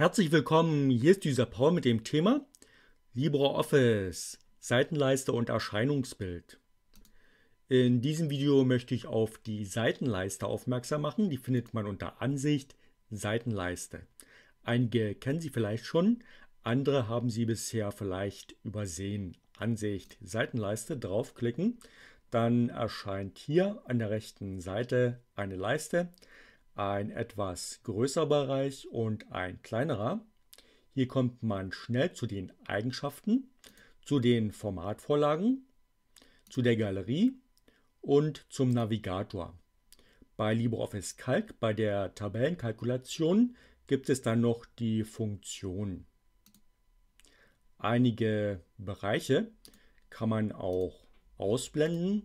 Herzlich willkommen, hier ist dieser Paul mit dem Thema LibreOffice, Seitenleiste und Erscheinungsbild. In diesem Video möchte ich auf die Seitenleiste aufmerksam machen. Die findet man unter Ansicht Seitenleiste. Einige kennen sie vielleicht schon, andere haben sie bisher vielleicht übersehen. Ansicht Seitenleiste draufklicken, dann erscheint hier an der rechten Seite eine Leiste ein etwas größerer Bereich und ein kleinerer. Hier kommt man schnell zu den Eigenschaften, zu den Formatvorlagen, zu der Galerie und zum Navigator. Bei LibreOffice Calc, bei der Tabellenkalkulation, gibt es dann noch die Funktion. Einige Bereiche kann man auch ausblenden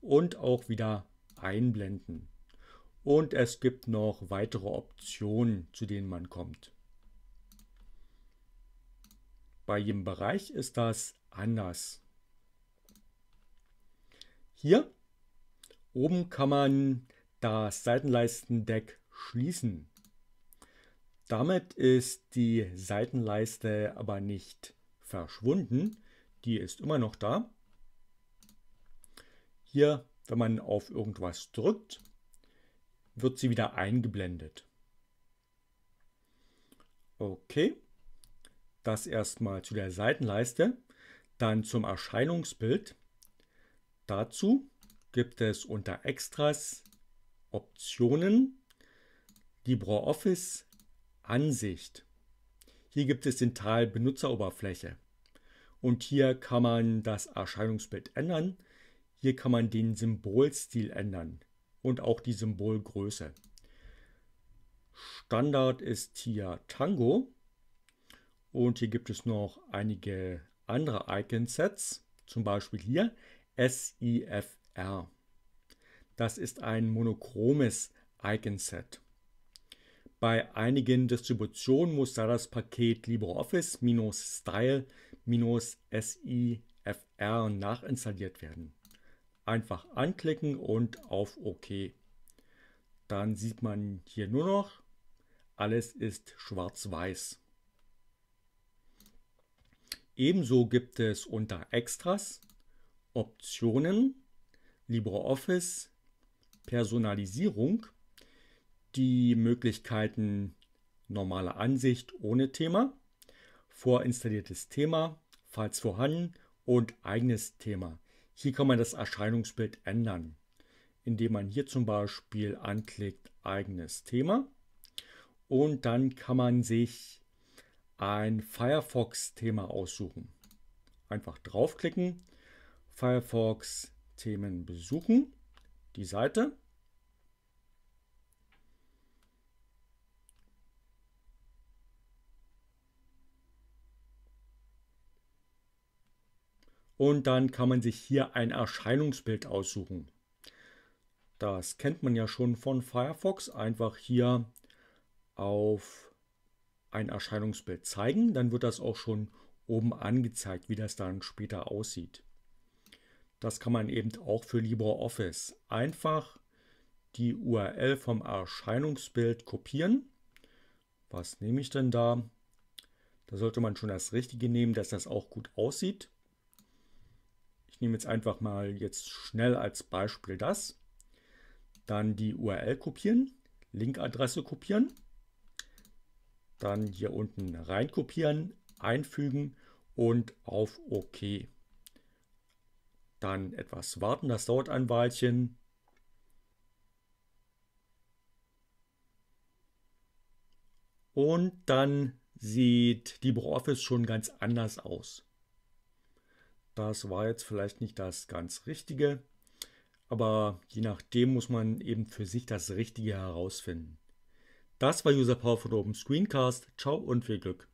und auch wieder einblenden. Und es gibt noch weitere Optionen, zu denen man kommt. Bei jedem Bereich ist das anders. Hier oben kann man das Seitenleistendeck schließen. Damit ist die Seitenleiste aber nicht verschwunden. Die ist immer noch da. Hier, wenn man auf irgendwas drückt, wird sie wieder eingeblendet. Okay, das erstmal zu der Seitenleiste. Dann zum Erscheinungsbild. Dazu gibt es unter Extras Optionen LibreOffice Ansicht. Hier gibt es den Teil Benutzeroberfläche. Und hier kann man das Erscheinungsbild ändern. Hier kann man den Symbolstil ändern und auch die Symbolgröße. Standard ist hier Tango und hier gibt es noch einige andere Icon-Sets, zum Beispiel hier SIFR. Das ist ein monochromes Icon-Set. Bei einigen Distributionen muss da das Paket LibreOffice-Style-SIFR nachinstalliert werden einfach anklicken und auf OK. Dann sieht man hier nur noch, alles ist schwarz-weiß. Ebenso gibt es unter Extras, Optionen, LibreOffice, Personalisierung, die Möglichkeiten normale Ansicht ohne Thema, vorinstalliertes Thema, falls vorhanden und eigenes Thema. Hier kann man das Erscheinungsbild ändern, indem man hier zum Beispiel anklickt eigenes Thema und dann kann man sich ein Firefox-Thema aussuchen. Einfach draufklicken, Firefox Themen besuchen, die Seite und dann kann man sich hier ein Erscheinungsbild aussuchen. Das kennt man ja schon von Firefox. Einfach hier auf ein Erscheinungsbild zeigen, dann wird das auch schon oben angezeigt, wie das dann später aussieht. Das kann man eben auch für LibreOffice. Einfach die URL vom Erscheinungsbild kopieren. Was nehme ich denn da? Da sollte man schon das Richtige nehmen, dass das auch gut aussieht. Ich nehme jetzt einfach mal jetzt schnell als Beispiel das. Dann die URL kopieren, Linkadresse kopieren. Dann hier unten rein kopieren, einfügen und auf OK. Dann etwas warten, das dauert ein Weilchen. Und dann sieht LibreOffice schon ganz anders aus. Das war jetzt vielleicht nicht das ganz Richtige, aber je nachdem muss man eben für sich das Richtige herausfinden. Das war User Power von Open Screencast. Ciao und viel Glück.